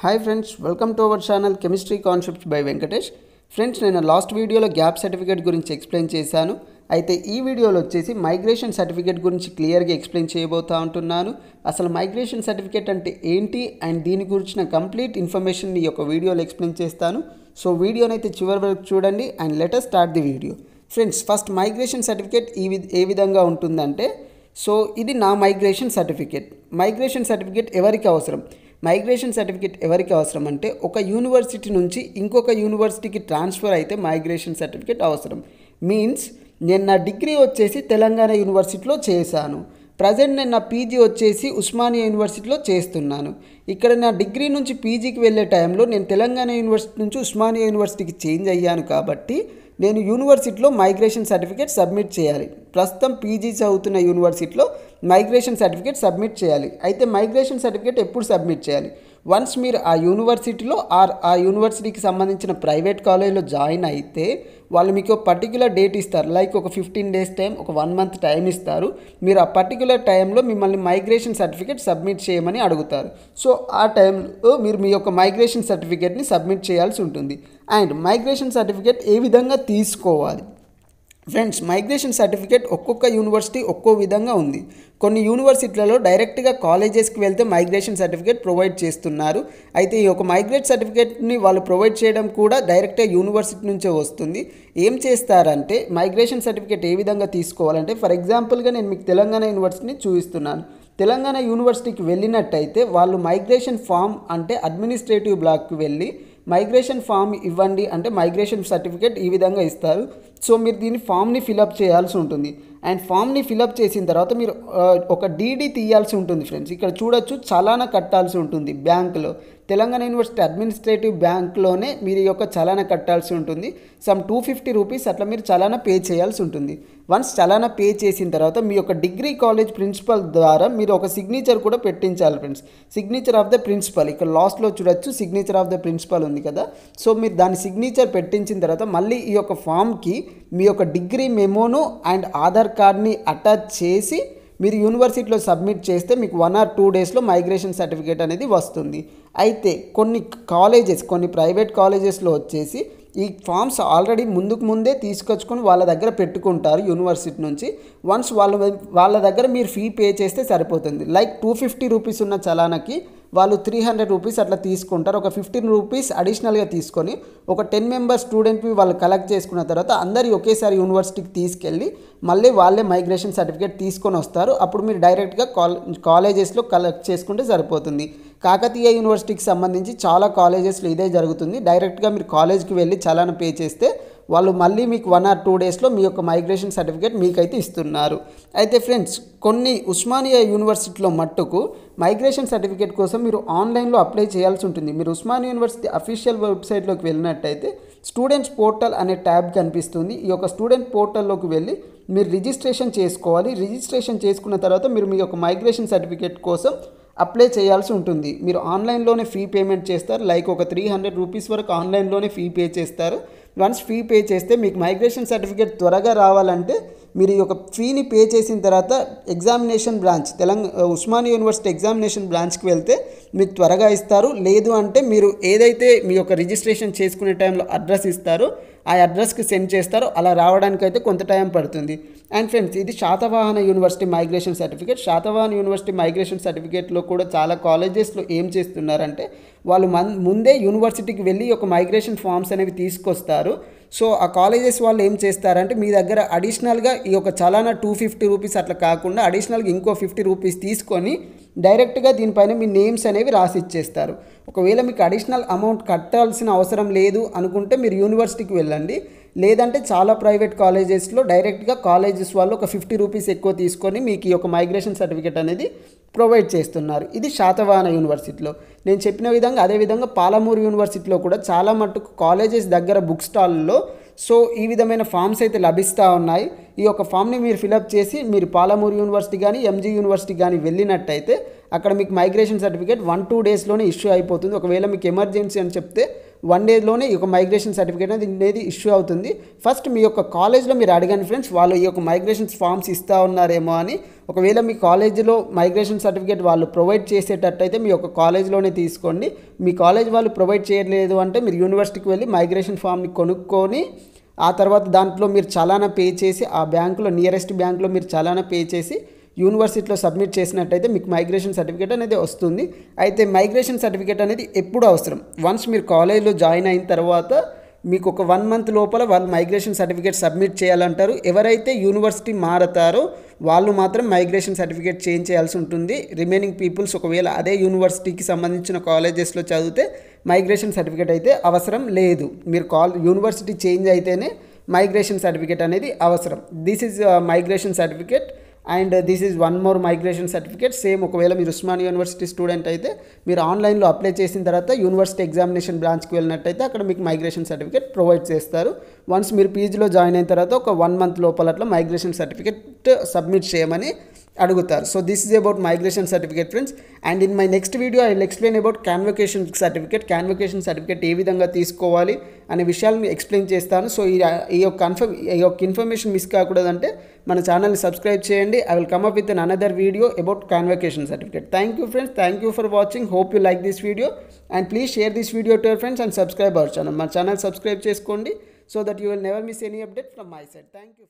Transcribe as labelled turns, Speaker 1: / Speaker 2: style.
Speaker 1: hi friends welcome to our channel chemistry concepts by Venkatesh friends నేను last వీడియోలో gap certificate గురించి explain చేశాను అయితే ఈ వీడియోలో వచ్చేసి మైగ్రేషన్ సర్టిఫికేట్ గురించి క్లియర్గా ఎక్స్ప్లెయిన్ చేయబోతా ఉంటున్నాను అసలు మైగ్రేషన్ సర్టిఫికేట్ అంటే ఏంటి అండ్ దీని గురించిన కంప్లీట్ ఇన్ఫర్మేషన్ ఈ యొక్క వీడియోలో ఎక్స్ప్లెయిన్ చేస్తాను సో వీడియోనైతే చివరి వరకు చూడండి and later start the video friends first migration certificate ఈ ఏ విధంగా ఉంటుందంటే సో ఇది నా మైగ్రేషన్ సర్టిఫికేట్ మైగ్రేషన్ సర్టిఫికేట్ ఎవరికి అవసరం మైగ్రేషన్ సర్టిఫికేట్ ఎవరికి అవసరం అంటే ఒక యూనివర్సిటీ నుంచి ఇంకొక యూనివర్సిటీకి ట్రాన్స్ఫర్ అయితే మైగ్రేషన్ సర్టిఫికేట్ అవసరం మీన్స్ నేను నా డిగ్రీ వచ్చేసి తెలంగాణ యూనివర్సిటీలో చేశాను ప్రజెంట్ నేను నా పీజీ వచ్చేసి ఉస్మానియా యూనివర్సిటీలో చేస్తున్నాను ఇక్కడ నా డిగ్రీ నుంచి పీజీకి వెళ్ళే టైంలో నేను తెలంగాణ యూనివర్సిటీ నుంచి ఉస్మానియా యూనివర్సిటీకి చేంజ్ అయ్యాను కాబట్టి నేను యూనివర్సిటీలో మైగ్రేషన్ సర్టిఫికేట్ సబ్మిట్ చేయాలి ప్రస్తుతం పీజీ చదువుతున్న యూనివర్సిటీలో మైగ్రేషన్ సర్టిఫికేట్ సబ్మిట్ చేయాలి అయితే మైగ్రేషన్ సర్టిఫికేట్ ఎప్పుడు సబ్మిట్ చేయాలి వన్స్ మీరు ఆ యూనివర్సిటీలో ఆర్ ఆ యూనివర్సిటీకి సంబంధించిన ప్రైవేట్ కాలేజ్లో జాయిన్ అయితే వాళ్ళు మీకు పర్టిక్యులర్ డేట్ ఇస్తారు లైక్ ఒక ఫిఫ్టీన్ డేస్ టైం ఒక వన్ మంత్ టైం ఇస్తారు మీరు ఆ పర్టిక్యులర్ టైంలో మిమ్మల్ని మైగ్రేషన్ సర్టిఫికేట్ సబ్మిట్ చేయమని అడుగుతారు సో ఆ టైంలో మీరు మీ యొక్క మైగ్రేషన్ సర్టిఫికేట్ని సబ్మిట్ చేయాల్సి ఉంటుంది అండ్ మైగ్రేషన్ సర్టిఫికేట్ ఏ విధంగా తీసుకోవాలి ఫ్రెండ్స్ మైగ్రేషన్ సర్టిఫికేట్ ఒక్కొక్క యూనివర్సిటీ ఒక్కో విధంగా ఉంది కొన్ని యూనివర్సిటీలలో డైరెక్ట్గా కాలేజెస్కి వెళ్తే మైగ్రేషన్ సర్టిఫికేట్ ప్రొవైడ్ చేస్తున్నారు అయితే ఈ యొక్క మైగ్రేట్ సర్టిఫికేట్ని వాళ్ళు ప్రొవైడ్ చేయడం కూడా డైరెక్ట్గా యూనివర్సిటీ నుంచే వస్తుంది ఏం చేస్తారంటే మైగ్రేషన్ సర్టిఫికేట్ ఏ విధంగా తీసుకోవాలంటే ఫర్ ఎగ్జాంపుల్గా నేను మీకు తెలంగాణ యూనివర్సిటీని చూపిస్తున్నాను తెలంగాణ యూనివర్సిటీకి వెళ్ళినట్టయితే వాళ్ళు మైగ్రేషన్ ఫామ్ అంటే అడ్మినిస్ట్రేటివ్ బ్లాక్కి వెళ్ళి మైగ్రేషన్ ఫామ్ ఇవ్వండి అంటే మైగ్రేషన్ సర్టిఫికేట్ ఈ విధంగా ఇస్తారు సో మీరు దీన్ని ఫామ్ని ఫిలప్ చేయాల్సి ఉంటుంది అండ్ ఫామ్ని ఫిలప్ చేసిన తర్వాత మీరు ఒక డీడీ తీయాల్సి ఉంటుంది ఫ్రెండ్స్ ఇక్కడ చూడొచ్చు చలానా కట్టాల్సి ఉంటుంది బ్యాంకులో తెలంగాణ యూనివర్సిటీ అడ్మినిస్ట్రేటివ్ బ్యాంక్లోనే మీరు ఈ యొక్క చలాన కట్టాల్సి ఉంటుంది సమ్ టూ ఫిఫ్టీ రూపీస్ అట్లా మీరు చలానా పే చేయాల్సి ఉంటుంది వన్స్ చలానా పే చేసిన తర్వాత మీ యొక్క డిగ్రీ కాలేజ్ ప్రిన్సిపల్ ద్వారా మీరు ఒక సిగ్నేచర్ కూడా పెట్టించాలి friends signature of the principal ఇక్కడ లాస్ట్లో చూడొచ్చు సిగ్నేచర్ ఆఫ్ ద ప్రిన్సిపల్ ఉంది కదా సో మీరు దాని సిగ్నేచర్ పెట్టించిన తర్వాత మళ్ళీ ఈ యొక్క ఫామ్కి మీ యొక్క డిగ్రీ మెమోను అండ్ ఆధార్ కార్డ్ని అటాచ్ చేసి మీరు యూనివర్సిటీలో సబ్మిట్ చేస్తే మీకు వన్ ఆర్ టూ డేస్లో మైగ్రేషన్ సర్టిఫికేట్ అనేది వస్తుంది అయితే కొన్ని కాలేజెస్ కొన్ని ప్రైవేట్ కాలేజెస్లో వచ్చేసి ఈ ఫామ్స్ ఆల్రెడీ ముందుకు ముందే తీసుకొచ్చుకొని వాళ్ళ దగ్గర పెట్టుకుంటారు యూనివర్సిటీ నుంచి వన్స్ వాళ్ళ వాళ్ళ దగ్గర మీరు ఫీ పే చేస్తే సరిపోతుంది లైక్ టూ ఫిఫ్టీ రూపీస్ ఉన్న చలానాకి వాళ్ళు త్రీ హండ్రెడ్ రూపీస్ అట్లా తీసుకుంటారు ఒక ఫిఫ్టీన్ రూపీస్ అడిషనల్గా తీసుకొని ఒక టెన్ మెంబర్స్ స్టూడెంట్వి వాళ్ళు కలెక్ట్ చేసుకున్న తర్వాత అందరి ఒకేసారి యూనివర్సిటీకి తీసుకెళ్ళి మళ్ళీ వాళ్ళే మైగ్రేషన్ సర్టిఫికేట్ తీసుకొని వస్తారు అప్పుడు మీరు డైరెక్ట్గా కాలేజెస్లో కలెక్ట్ చేసుకుంటే సరిపోతుంది కాకతీయ యూనివర్సిటీకి సంబంధించి చాలా కాలేజెస్లో ఇదే జరుగుతుంది డైరెక్ట్గా మీరు కాలేజ్కి వెళ్ళి చలాన పే చేస్తే వాళ్ళు మళ్ళీ మీకు వన్ ఆర్ టూ డేస్లో మీ యొక్క మైగ్రేషన్ సర్టిఫికేట్ మీకైతే ఇస్తున్నారు అయితే ఫ్రెండ్స్ కొన్ని ఉస్మానియా యూనివర్సిటీలో మట్టుకు మైగ్రేషన్ సర్టిఫికేట్ కోసం మీరు ఆన్లైన్లో అప్లై చేయాల్సి ఉంటుంది మీరు ఉస్మానియా యూనివర్సిటీ అఫీషియల్ వెబ్సైట్లోకి వెళ్ళినట్టయితే స్టూడెంట్స్ పోర్టల్ అనే ట్యాబ్ కనిపిస్తుంది ఈ యొక్క స్టూడెంట్ పోర్టల్లోకి వెళ్ళి మీరు రిజిస్ట్రేషన్ చేసుకోవాలి రిజిస్ట్రేషన్ చేసుకున్న తర్వాత మీరు మీ యొక్క మైగ్రేషన్ సర్టిఫికేట్ కోసం అప్లై చేయాల్సి ఉంటుంది మీరు ఆన్లైన్లోనే ఫీ పేమెంట్ చేస్తారు లైక్ ఒక త్రీ హండ్రెడ్ రూపీస్ వరకు ఆన్లైన్లోనే ఫీ పే చేస్తారు వన్స్ ఫీ పే చేస్తే మీకు మైగ్రేషన్ సర్టిఫికేట్ త్వరగా రావాలంటే మీరు ఈ యొక్క ఫీని పే చేసిన తర్వాత examination branch Telangana Osmania university examination బ్రాంచ్కి వెళ్తే మీకు త్వరగా ఇస్తారు లేదు అంటే మీరు ఏదైతే మీ యొక్క రిజిస్ట్రేషన్ చేసుకునే టైంలో అడ్రస్ ఇస్తారో ఆ అడ్రస్కి సెండ్ చేస్తారో అలా రావడానికి అయితే కొంత టైం పడుతుంది అండ్ ఫ్రెండ్స్ ఇది Satavahana university migration certificate Satavahana university migration సర్టిఫికేట్లో కూడా చాలా కాలేజెస్లో ఏం చేస్తున్నారంటే వాళ్ళు మన్ ముందే యూనివర్సిటీకి వెళ్ళి ఒక మైగ్రేషన్ ఫామ్స్ అనేవి తీసుకొస్తారు సో ఆ కాలేజెస్ వాళ్ళు ఏం చేస్తారంటే మీ దగ్గర అడిషనల్గా ఈ యొక్క చలానా టూ ఫిఫ్టీ రూపీస్ అట్లా కాకుండా అడిషనల్గా ఇంకో ఫిఫ్టీ రూపీస్ తీసుకొని డైరెక్ట్గా దీనిపైన మీ నేమ్స్ అనేవి రాసి ఇచ్చేస్తారు ఒకవేళ మీకు అడిషనల్ అమౌంట్ కట్టాల్సిన అవసరం లేదు అనుకుంటే మీరు యూనివర్సిటీకి వెళ్ళండి లేదంటే చాలా ప్రైవేట్ కాలేజెస్లో డైరెక్ట్గా కాలేజెస్ వాళ్ళు ఒక ఫిఫ్టీ రూపీస్ ఎక్కువ తీసుకొని మీకు ఈ యొక్క మైగ్రేషన్ సర్టిఫికేట్ అనేది ప్రొవైడ్ చేస్తున్నారు ఇది శాతవాహన యూనివర్సిటీలో నేను చెప్పిన విధంగా అదేవిధంగా పాలమూరు యూనివర్సిటీలో కూడా చాలా మట్టుకు కాలేజెస్ దగ్గర బుక్ స్టాల్లో సో ఈ విధమైన ఫామ్స్ అయితే లభిస్తూ ఉన్నాయి ఈ యొక్క ఫామ్ని మీరు ఫిలప్ చేసి మీరు పాలమూరు యూనివర్సిటీ కానీ ఎంజీ యూనివర్సిటీ కానీ వెళ్ళినట్టయితే అక్కడ మీకు మైగ్రేషన్ సర్టిఫికేట్ వన్ టూ డేస్లోనే ఇష్యూ అయిపోతుంది ఒకవేళ మీకు ఎమర్జెన్సీ అని చెప్తే వన్ డేలోనే ఈ యొక్క మైగ్రేషన్ సర్టిఫికేట్ అనేది ఇష్యూ అవుతుంది ఫస్ట్ మీ యొక్క కాలేజ్లో మీరు అడిగాను ఫ్రెండ్స్ వాళ్ళు ఈ యొక్క మైగ్రేషన్ ఫామ్స్ ఇస్తూ ఉన్నారేమో అని ఒకవేళ మీ కాలేజీలో మైగ్రేషన్ సర్టిఫికేట్ వాళ్ళు ప్రొవైడ్ చేసేటట్టయితే మీ యొక్క కాలేజ్లోనే తీసుకోండి మీ కాలేజ్ వాళ్ళు ప్రొవైడ్ చేయలేదు అంటే మీరు యూనివర్సిటీకి వెళ్ళి మైగ్రేషన్ ఫామ్ని కొనుక్కొని ఆ తర్వాత దాంట్లో మీరు చలానా పే చేసి ఆ బ్యాంకులో నియరెస్ట్ బ్యాంకులో మీరు చలానా పే చేసి యూనివర్సిటీలో సబ్మిట్ చేసినట్టయితే మీకు మైగ్రేషన్ సర్టిఫికేట్ అనేది వస్తుంది అయితే మైగ్రేషన్ సర్టిఫికేట్ అనేది ఎప్పుడు అవసరం వన్స్ మీరు కాలేజ్లో జాయిన్ అయిన తర్వాత మీకు ఒక వన్ మంత్ లోపల వాళ్ళు మైగ్రేషన్ సర్టిఫికేట్ సబ్మిట్ చేయాలంటారు ఎవరైతే యూనివర్సిటీ మారతారో వాళ్ళు మాత్రం మైగ్రేషన్ సర్టిఫికేట్ చేంజ్ చేయాల్సి ఉంటుంది రిమైనింగ్ పీపుల్స్ ఒకవేళ అదే యూనివర్సిటీకి సంబంధించిన కాలేజెస్లో చదివితే మైగ్రేషన్ సర్టిఫికేట్ అయితే అవసరం లేదు మీరు కాల్ యూనివర్సిటీ చేంజ్ అయితేనే మైగ్రేషన్ సర్టిఫికేట్ అనేది అవసరం this is migration certificate and this is one more migration certificate same ఒకవేళ మీరు ఉస్మాన్ యూనివర్సిటీ స్టూడెంట్ అయితే మీరు ఆన్లైన్లో అప్లై చేసిన తర్వాత యూనివర్సిటీ ఎగ్జామినేషన్ బ్రాంచ్కి వెళ్ళినట్టయితే అక్కడ మీకు మైగ్రేషన్ సర్టిఫికేట్ ప్రొవైడ్ చేస్తారు వన్స్ మీరు పీజీలో జాయిన్ అయిన తర్వాత ఒక వన్ మంత్ లోపల అట్లా మైగ్రేషన్ సర్టిఫికేట్ సబ్మిట్ చేయమని అడుగుతారు so this is about migration certificate friends and in my next video I explain about convocation certificate convocation certificate ఏ విధంగా తీసుకోవాలి అనే విషయాలను ఎక్స్ప్లెయిన్ చేస్తాను సో ఈ ఈ యొక్క కన్ఫర్మ్ ఈ యొక్క ఇన్ఫర్మేషన్ మిస్ కాకూడదంటే మన ఛానల్ని సబ్స్క్రైబ్ చేయండి I will come with an another video about convocation certificate thank you friends thank you for watching hope you like this video and please share this video to your friends and subscribe our channel మన channel subscribe చేసుకోండి so that you will never miss any update from my side thank you